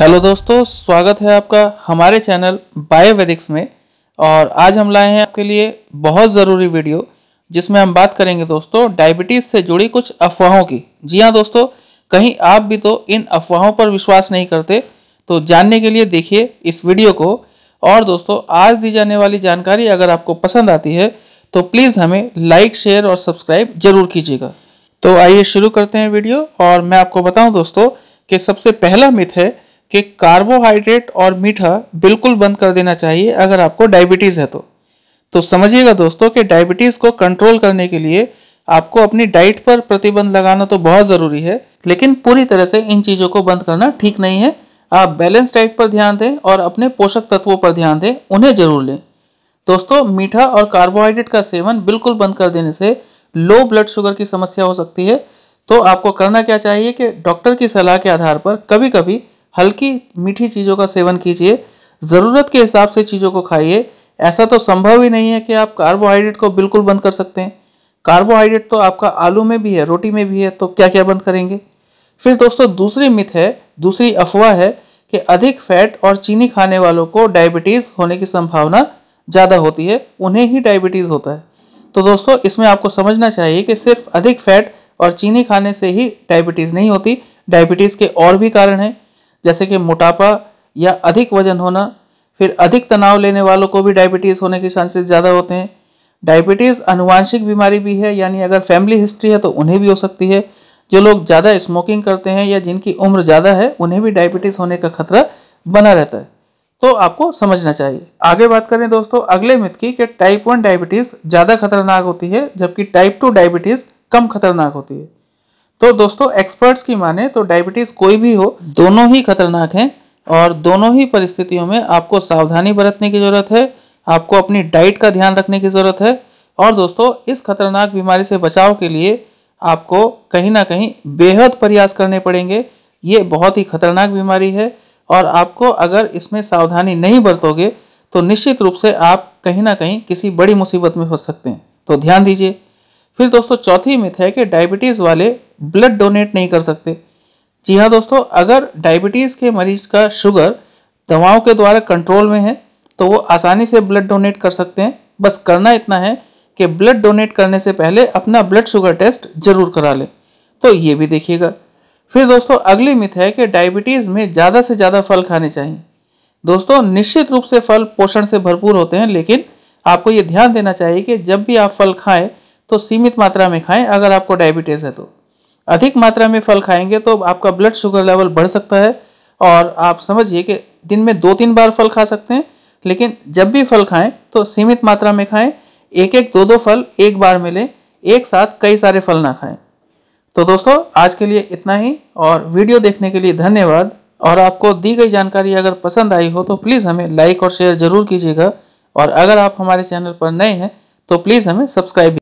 hello दोस्तों स्वागत है आपका हमारे चैनल बायोवेदिक्स में और आज हम लाए हैं आपके लिए बहुत ज़रूरी वीडियो जिसमें हम बात करेंगे दोस्तों डायबिटीज़ से जुड़ी कुछ अफवाहों की जी हाँ दोस्तों कहीं आप भी तो इन अफवाहों पर विश्वास नहीं करते तो जानने के लिए देखिए इस वीडियो को और दोस्तों आज दी जाने वाली जानकारी अगर आपको पसंद आती है तो प्लीज़ हमें लाइक शेयर और सब्सक्राइब जरूर कीजिएगा तो आइए शुरू करते हैं वीडियो और मैं आपको बताऊँ दोस्तों कि सबसे पहला मिथ है कि कार्बोहाइड्रेट और मीठा बिल्कुल बंद कर देना चाहिए अगर आपको डायबिटीज़ है तो तो समझिएगा दोस्तों कि डायबिटीज़ को कंट्रोल करने के लिए आपको अपनी डाइट पर प्रतिबंध लगाना तो बहुत ज़रूरी है लेकिन पूरी तरह से इन चीज़ों को बंद करना ठीक नहीं है आप बैलेंस डाइट पर ध्यान दें और अपने पोषक तत्वों पर ध्यान दें उन्हें जरूर लें दोस्तों मीठा और कार्बोहाइड्रेट का सेवन बिल्कुल बंद कर देने से लो ब्लड शुगर की समस्या हो सकती है तो आपको करना क्या चाहिए कि डॉक्टर की सलाह के आधार पर कभी कभी हल्की मीठी चीज़ों का सेवन कीजिए ज़रूरत के हिसाब से चीज़ों को खाइए ऐसा तो संभव ही नहीं है कि आप कार्बोहाइड्रेट को बिल्कुल बंद कर सकते हैं कार्बोहाइड्रेट तो आपका आलू में भी है रोटी में भी है तो क्या क्या बंद करेंगे फिर दोस्तों दूसरी मिथ है दूसरी अफवाह है कि अधिक फैट और चीनी खाने वालों को डायबिटीज़ होने की संभावना ज़्यादा होती है उन्हें ही डायबिटीज़ होता है तो दोस्तों इसमें आपको समझना चाहिए कि सिर्फ अधिक फैट और चीनी खाने से ही डायबिटीज़ नहीं होती डायबिटीज़ के और भी कारण हैं जैसे कि मोटापा या अधिक वजन होना फिर अधिक तनाव लेने वालों को भी डायबिटीज़ होने के चांसेस ज़्यादा होते हैं डायबिटीज़ अनुवांशिक बीमारी भी है यानी अगर फैमिली हिस्ट्री है तो उन्हें भी हो सकती है जो लोग ज़्यादा स्मोकिंग करते हैं या जिनकी उम्र ज़्यादा है उन्हें भी डायबिटीज़ होने का खतरा बना रहता है तो आपको समझना चाहिए आगे बात करें दोस्तों अगले मिथ की कि टाइप वन डायबिटीज़ ज़्यादा खतरनाक होती है जबकि टाइप टू डायबिटीज़ कम खतरनाक होती है तो दोस्तों एक्सपर्ट्स की माने तो डायबिटीज कोई भी हो दोनों ही खतरनाक हैं और दोनों ही परिस्थितियों में आपको सावधानी बरतने की ज़रूरत है आपको अपनी डाइट का ध्यान रखने की ज़रूरत है और दोस्तों इस खतरनाक बीमारी से बचाव के लिए आपको कहीं ना कहीं बेहद प्रयास करने पड़ेंगे ये बहुत ही खतरनाक बीमारी है और आपको अगर इसमें सावधानी नहीं बरतोगे तो निश्चित रूप से आप कहीं ना कहीं किसी बड़ी मुसीबत में हो सकते हैं तो ध्यान दीजिए फिर दोस्तों चौथी मिथ है कि डायबिटीज़ वाले ब्लड डोनेट नहीं कर सकते जी हाँ दोस्तों अगर डायबिटीज़ के मरीज का शुगर दवाओं के द्वारा कंट्रोल में है तो वो आसानी से ब्लड डोनेट कर सकते हैं बस करना इतना है कि ब्लड डोनेट करने से पहले अपना ब्लड शुगर टेस्ट जरूर करा लें तो ये भी देखिएगा फिर दोस्तों अगली मिथ है कि डायबिटीज़ में ज़्यादा से ज़्यादा फल खाने चाहिए दोस्तों निश्चित रूप से फल पोषण से भरपूर होते हैं लेकिन आपको ये ध्यान देना चाहिए कि जब भी आप फल खाएं तो सीमित मात्रा में खाएं अगर आपको डायबिटीज़ है तो अधिक मात्रा में फल खाएंगे तो आपका ब्लड शुगर लेवल बढ़ सकता है और आप समझिए कि दिन में दो तीन बार फल खा सकते हैं लेकिन जब भी फल खाएं तो सीमित मात्रा में खाएं एक एक दो दो फल एक बार में लें एक साथ कई सारे फल ना खाएं तो दोस्तों आज के लिए इतना ही और वीडियो देखने के लिए धन्यवाद और आपको दी गई जानकारी अगर पसंद आई हो तो प्लीज़ हमें लाइक और शेयर ज़रूर कीजिएगा और अगर आप हमारे चैनल पर नए हैं तो प्लीज़ हमें सब्सक्राइब